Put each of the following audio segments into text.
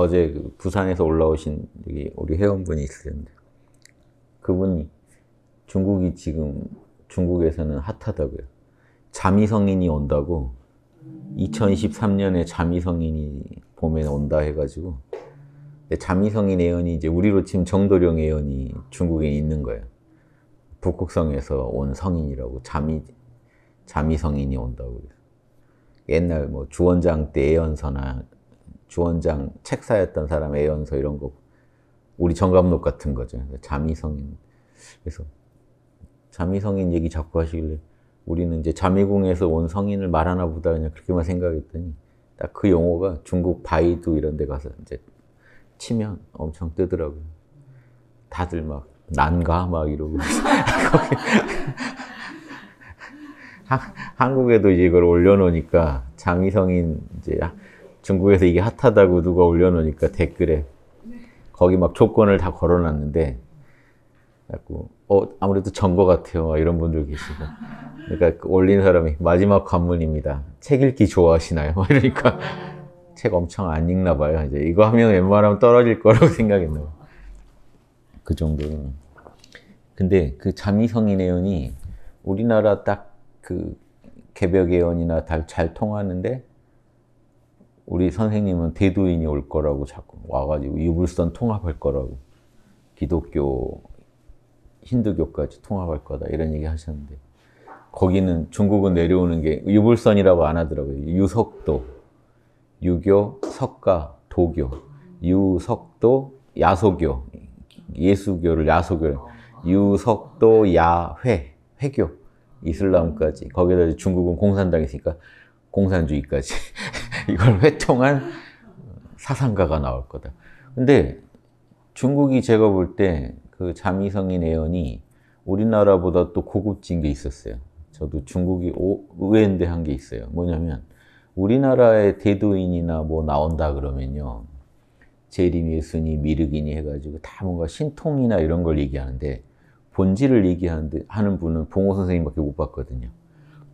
어제 그 부산에서 올라오신 우리 회원분이 있으셨는데 그분이 중국이 지금 중국에서는 핫하다고요. 자미성인이 온다고 2013년에 자미성인이 봄에 온다 해가지고 자미성인 애연이 이제 우리로 지금 정도령 애연이 중국에 있는 거예요. 북극성에서 온 성인이라고 자미 자미성인이 온다고 그래서 옛날 뭐 주원장 때 애연서나 주원장 책사였던 사람 애연서 이런 거 우리 정감록 같은 거죠. 자미성인. 그래서 자미성인 얘기 자꾸 하시길래 우리는 이제 자미궁에서 온 성인을 말하나 보다 그냥 그렇게만 생각했더니 딱 그 용어가 중국 바이두 이런 데 가서 이제 치면 엄청 뜨더라고요. 다들 막 난가 막 이러고 한국에도 이걸 올려놓으니까 자미성인 이제 중국에서 이게 핫하다고 누가 올려놓으니까 댓글에 네. 거기 막 조건을 다 걸어놨는데 자꾸 어 아무래도 전거 같아요 이런 분들 계시고 그러니까 그 올린 사람이 마지막 관문입니다 책 읽기 좋아하시나요? 이러니까 책 엄청 안 읽나 봐요 이제 이거 하면 웬만하면 떨어질 거라고 생각했나 요그 정도는 근데 그 자미성인 회원이 우리나라 딱 그 개벽 예언이나다 잘 통하는데 우리 선생님은 대도인이 올 거라고 자꾸 와가지고 유불선 통합할 거라고 기독교, 힌두교까지 통합할 거다 이런 얘기 하셨는데 거기는 중국은 내려오는 게 유불선이라고 안 하더라고요. 유석도, 유교, 석가, 도교, 유석도, 야소교, 예수교를 야소교, 유석도, 야회, 회교, 이슬람까지 거기다 중국은 공산당이니까 공산주의까지 이걸 회통할 사상가가 나올 거다. 근데 중국이 제가 볼 때 그 자미성인 애연이 우리나라보다 또 고급진 게 있었어요. 저도 중국이 의외인데 한 게 있어요. 뭐냐면 우리나라의 대도인이나 뭐 나온다 그러면요. 제림 예수니 미르기니 해가지고 다 뭔가 신통이나 이런 걸 얘기하는데 본질을 얘기 하는 분은 봉호 선생님밖에 못 봤거든요.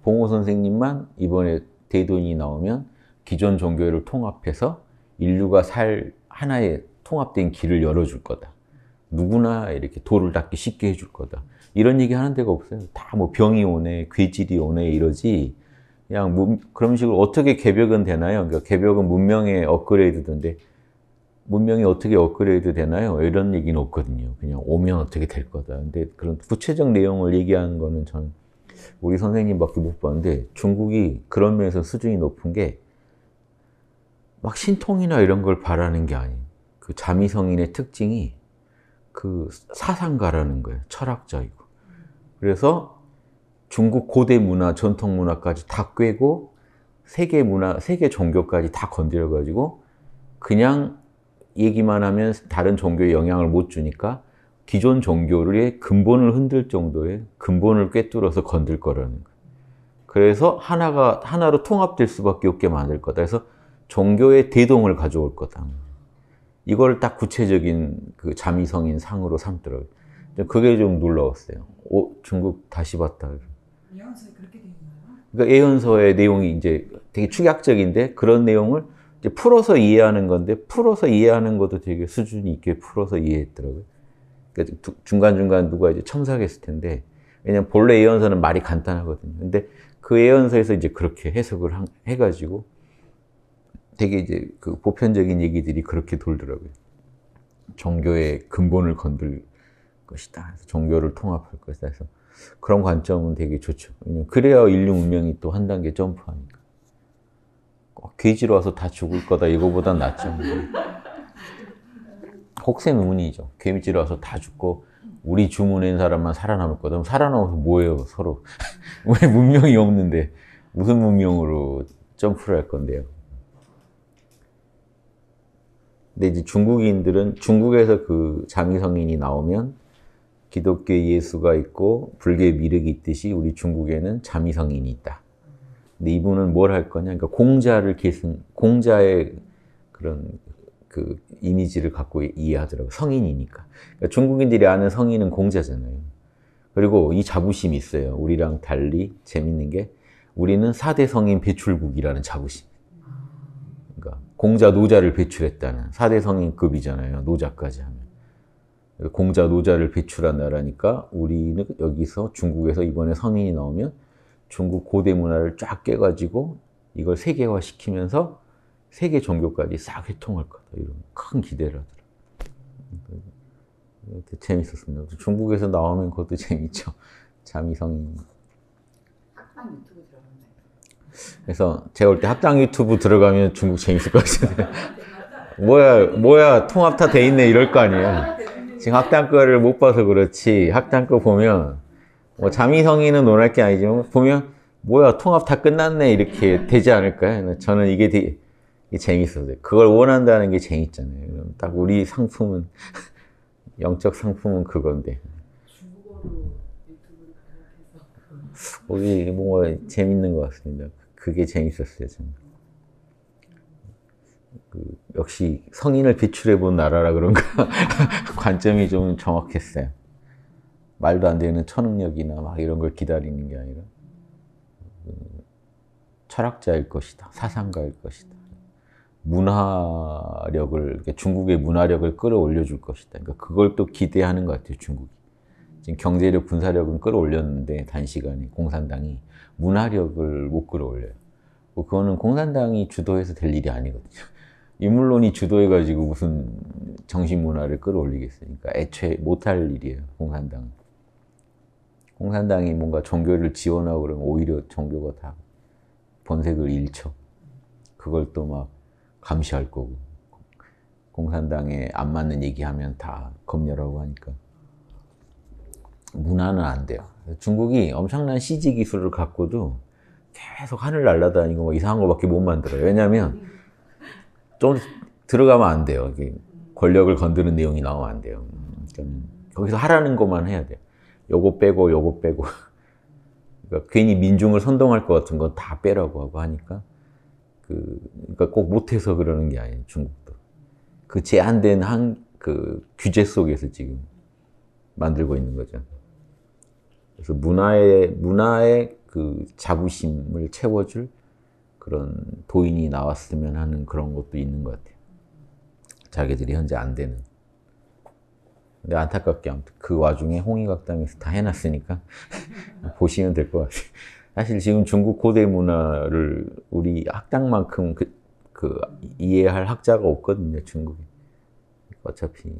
봉호 선생님만 이번에 대돈이 나오면 기존 종교를 통합해서 인류가 살 하나의 통합된 길을 열어줄 거다. 누구나 이렇게 도를 닦기 쉽게 해줄 거다. 이런 얘기 하는 데가 없어요. 다 뭐 병이 오네, 괴질이 오네 이러지. 그냥 문, 그런 식으로 어떻게 개벽은 되나요? 그러니까 개벽은 문명의 업그레이드던데 문명이 어떻게 업그레이드 되나요? 이런 얘기는 없거든요. 그냥 오면 어떻게 될 거다. 근데 그런 구체적 내용을 얘기하는 거는 저는 우리 선생님밖에 못 봤는데 중국이 그런 면에서 수준이 높은 게 막 신통이나 이런 걸 바라는 게 아닌 그 자미성인의 특징이 그 사상가라는 거예요. 철학자이고. 그래서 중국 고대 문화, 전통 문화까지 다 꿰고 세계 문화, 세계 종교까지 다 건드려 가지고 그냥 얘기만 하면 다른 종교에 영향을 못 주니까 기존 종교의 근본을 흔들 정도의 근본을 꿰뚫어서 건들 거라는 거예요. 그래서 하나가 하나로 통합될 수밖에 없게 만들 거다. 그래서 종교의 대동을 가져올 거다. 이걸 딱 구체적인 그 자미성인 상으로 삼더라고요. 그게 좀 놀라웠어요. 오, 중국 다시 봤다. 예언서에 그렇게 되어 있나요? 그러니까 예언서의 내용이 이제 되게 축약적인데 그런 내용을 풀어서 이해하는 건데 풀어서 이해하는 것도 되게 수준 있게 풀어서 이해했더라고요. 그러니까 중간중간 누가 이제 첨삭했을 텐데, 왜냐면 본래 예언서는 말이 간단하거든요. 근데 그 예언서에서 이제 그렇게 해석을 한, 해가지고 되게 이제 그 보편적인 얘기들이 그렇게 돌더라고요. 종교의 근본을 건들 것이다. 종교를 통합할 것이다. 해서 그런 관점은 되게 좋죠. 그래야 인류 문명이 또 한 단계 점프하니까. 어, 괴지로 와서 다 죽을 거다. 이거보단 낫죠. 혹세무문이죠. 개미질 와서 다 죽고 우리 주문낸 사람만 살아남을 거다. 그럼 살아남아서 뭐예요, 서로. 왜 문명이 없는데 무슨 문명으로 점프를 할 건데요. 근데 이제 중국인들은 중국에서 그 장미성인이 나오면 기독교 예수가 있고 불교의 미륵이 있듯이 우리 중국에는 자미성인이 있다. 근데 이분은 뭘 할 거냐? 그러니까 공자를 계승, 공자의 그런 그 이미지를 갖고 이해하더라고요. 성인이니까. 그러니까 중국인들이 아는 성인은 공자잖아요. 그리고 이 자부심이 있어요. 우리랑 달리 재밌는 게 우리는 4대 성인 배출국이라는 자부심. 그러니까 공자 노자를 배출했다는 4대 성인급이잖아요. 노자까지 하면. 공자 노자를 배출한 나라니까 우리는 여기서 중국에서 이번에 성인이 나오면 중국 고대 문화를 쫙 깨가지고 이걸 세계화시키면서 세계 종교까지 싹 회통할 거다 이런 큰 기대를 하더라고요. 그러니까 재밌었습니다. 중국에서 나오면 그것도 재밌죠. 자미성인. 그래서 제가 볼때 합당 유튜브 들어가면 중국 재밌을 것 같은데. 뭐야, 뭐야, 통합 다 돼 있네 이럴 거 아니에요. 지금 학당 거를 못 봐서 그렇지 학당 거 보면 뭐 자미성인은 논할 게 아니지만 보면 뭐야 통합 다 끝났네 이렇게 되지 않을까요? 저는 이게 되게 재밌어요 그걸 원한다는 게 재밌잖아요. 그럼 딱 우리 상품은 영적 상품은 그건데. 우리 뭔가 재밌는 것 같습니다. 그게 재밌었어요, 저는. 그 역시 성인을 비출해 본 나라라 그런가 관점이 좀 정확했어요. 말도 안 되는 천음력이나 막 이런 걸 기다리는 게 아니라 그 철학자일 것이다, 사상가일 것이다. 문화력을 그러니까 중국의 문화력을 끌어올려 줄 것이다. 그러니까 그걸 또 기대하는 것 같아요, 중국이. 지금 경제력, 군사력은 끌어올렸는데 단시간에 공산당이 문화력을 못 끌어올려요. 뭐 그거는 공산당이 주도해서 될 일이 아니거든요. 인물론이 주도해가지고 무슨 정신문화를 끌어올리겠습니까? 그러니까 애초에 못할 일이에요, 공산당. 공산당이 뭔가 종교를 지원하고 그러면 오히려 종교가 다 번색을 잃죠. 그걸 또막 감시할 거고 공산당에 안 맞는 얘기하면 다 검열하고 하니까 문화는 안 돼요. 중국이 엄청난 CG 기술을 갖고도 계속 하늘 날아다니고 이상한 거밖에 못 만들어요. 왜냐하면 좀 들어가면 안 돼요. 권력을 건드는 내용이 나오면 안 돼요. 그러니까 거기서 하라는 것만 해야 돼요. 요거 빼고 요거 빼고 그러니까 괜히 민중을 선동할 것 같은 건 다 빼라고 하고 하니까 그, 그러니까 꼭 못해서 그러는 게 아니에요, 중국도. 그 제한된 한, 그 규제 속에서 지금 만들고 있는 거죠. 그래서 문화의, 문화의 그 자부심을 채워줄 그런 도인이 나왔으면 하는 그런 것도 있는 것 같아요. 자기들이 현재 안 되는. 근데 안타깝게 아무튼 그 와중에 홍의각당에서 다 해놨으니까 보시면 될 것 같아요. 사실 지금 중국 고대 문화를 우리 학당만큼 그, 그 이해할 학자가 없거든요, 중국에. 어차피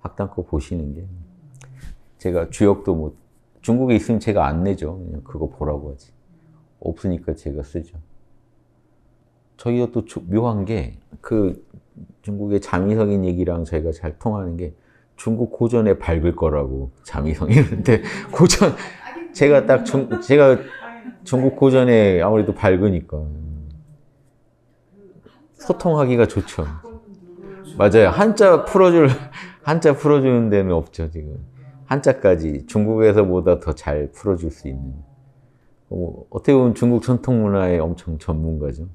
학당 거 보시는 게 제가 주역도 뭐 중국에 있으면 제가 안 내죠. 그냥 그거 보라고 하지. 없으니까 제가 쓰죠. 저희가 또 묘한 게 그 중국의 장미성인 얘기랑 저희가 잘 통하는 게 중국 고전에 밝을 거라고 장미성이는데 고전 제가 딱 전, 제가 전국 고전에 아무래도 밝으니까 소통하기가 좋죠. 맞아요. 한자 풀어줄 한자 풀어주는 데는 없죠 지금. 한자까지 중국에서보다 더 잘 풀어줄 수 있는. 어, 어떻게 보면 중국 전통 문화의 엄청 전문가죠.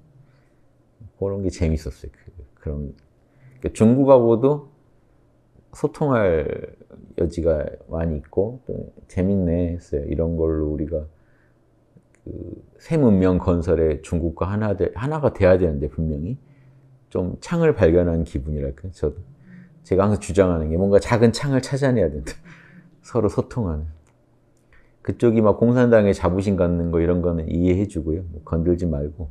그런 게 재밌었어요. 그, 런 그러니까 중국하고도 소통할 여지가 많이 있고 또 뭐, 재밌네 했어요. 이런 걸로 우리가 그 새 문명 건설에 중국과 하나 되, 하나가 돼야 되는데 분명히 좀 창을 발견한 기분이랄까 저도 제가 항상 주장하는 게 뭔가 작은 창을 찾아내야 된다. 서로 소통하는. 그쪽이 막 공산당에 자부심 갖는 거 이런 거는 이해해 주고요. 뭐 건들지 말고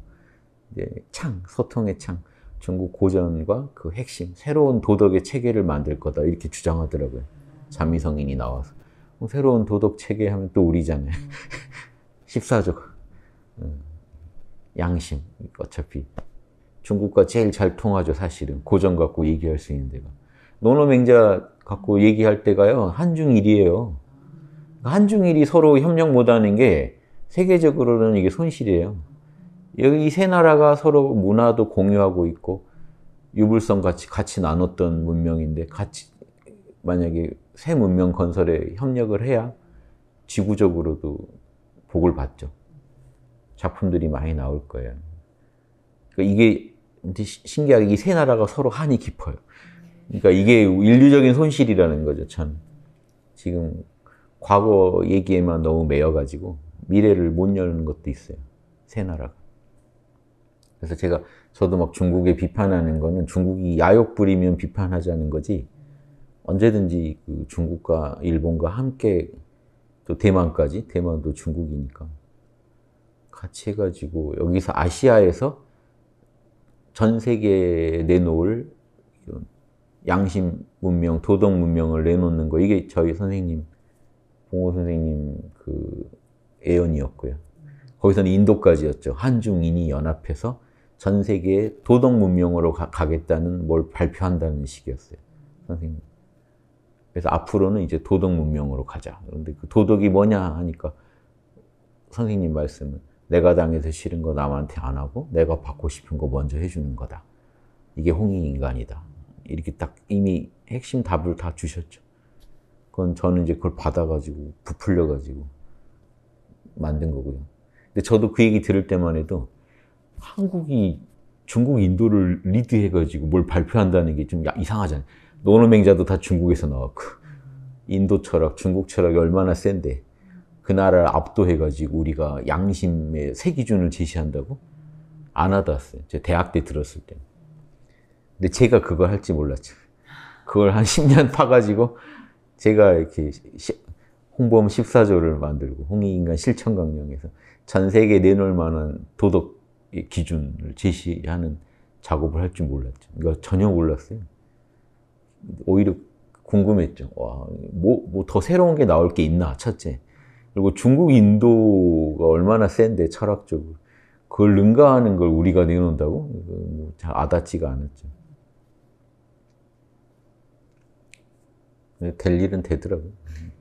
이제 창, 소통의 창. 중국 고전과 그 핵심, 새로운 도덕의 체계를 만들 거다 이렇게 주장하더라고요. 자미성인이 나와서. 어, 새로운 도덕 체계 하면 또 우리잖아요. 14조. 어, 양심. 어차피 중국과 제일 잘 통하죠, 사실은. 고전 갖고 얘기할 수 있는 데가. 논어맹자 갖고 얘기할 때가요, 한중일이에요. 한중일이 서로 협력 못하는 게 세계적으로는 이게 손실이에요. 여기 이 세 나라가 서로 문화도 공유하고 있고 유불성 같이 같이 나눴던 문명인데 같이 만약에 새 문명 건설에 협력을 해야 지구적으로도 복을 받죠. 작품들이 많이 나올 거예요. 그러니까 이게 신기하게 이 세 나라가 서로 한이 깊어요. 그러니까 이게 인류적인 손실이라는 거죠. 참 지금 과거 얘기에만 너무 매여가지고 미래를 못 여는 것도 있어요. 세 나라가. 그래서 제가 저도 막 중국에 비판하는 거는 중국이 야욕 부리면 비판하자는 거지 언제든지 그 중국과 일본과 함께 또 대만까지 대만도 중국이니까 같이 해가지고 여기서 아시아에서 전 세계에 내놓을 이런 양심 문명, 도덕 문명을 내놓는 거 이게 저희 선생님 봉호 선생님 그 애연이었고요. 거기서는 인도까지였죠. 한중인이 연합해서 전 세계의 도덕 문명으로 가, 겠다는뭘 발표한다는 식이었어요. 선생님. 그래서 앞으로는 이제 도덕 문명으로 가자. 그런데 그 도덕이 뭐냐 하니까 선생님 말씀은 내가 당해서 싫은 거 남한테 안 하고 내가 받고 싶은 거 먼저 해주는 거다. 이게 홍익인간이다. 이렇게 딱 이미 핵심 답을 다 주셨죠. 그건 저는 이제 그걸 받아가지고 부풀려가지고 만든 거고요. 근데 저도 그 얘기 들을 때만 해도 한국이 중국, 인도를 리드해가지고 뭘 발표한다는 게 좀 이상하잖아요. 노노맹자도 다 중국에서 나왔고, 인도 철학, 중국 철학이 얼마나 센데, 그 나라를 압도해가지고 우리가 양심의 세 기준을 제시한다고? 안 와닿았어요. 제 대학 때 들었을 때. 근데 제가 그걸 할지 몰랐죠. 그걸 한 10년 파가지고 제가 이렇게 홍보험 14조를 만들고 홍익인간 실천강령에서 전 세계에 내놓을 만한 도덕 기준을 제시하는 작업을 할 줄 몰랐죠. 그러 그러니까 전혀 몰랐어요. 오히려 궁금했죠. 와, 뭐, 뭐 더 새로운 게 나올 게 있나, 첫째. 그리고 중국 인도가 얼마나 센데, 철학적으로. 그걸 능가하는 걸 우리가 내놓는다고? 뭐 잘 아닿지가 않았죠. 될 일은 되더라고요.